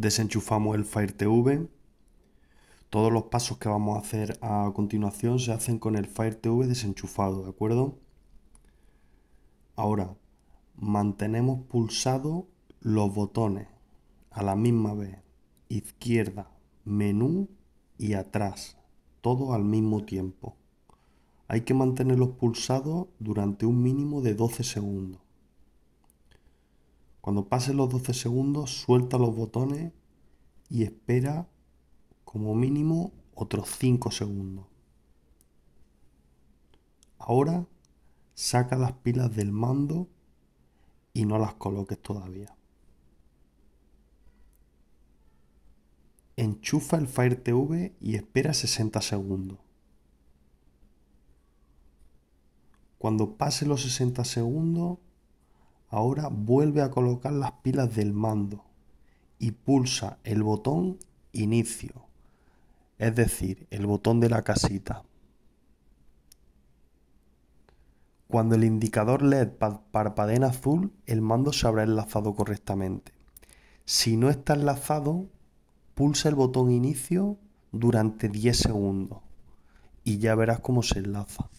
Desenchufamos el Fire TV. Todos los pasos que vamos a hacer a continuación se hacen con el Fire TV desenchufado, ¿de acuerdo? Ahora, mantenemos pulsados los botones a la misma vez. Izquierda, menú y atrás. Todo al mismo tiempo. Hay que mantenerlos pulsados durante un mínimo de 12 segundos. Cuando pasen los 12 segundos, suelta los botones y espera como mínimo otros 5 segundos. Ahora saca las pilas del mando y no las coloques todavía. Enchufa el Fire TV y espera 60 segundos. Cuando pase los 60 segundos, Ahora vuelve a colocar las pilas del mando y pulsa el botón inicio, es decir, el botón de la casita. Cuando el indicador LED parpadee en azul, el mando se habrá enlazado correctamente. Si no está enlazado, pulsa el botón inicio durante 10 segundos y ya verás cómo se enlaza.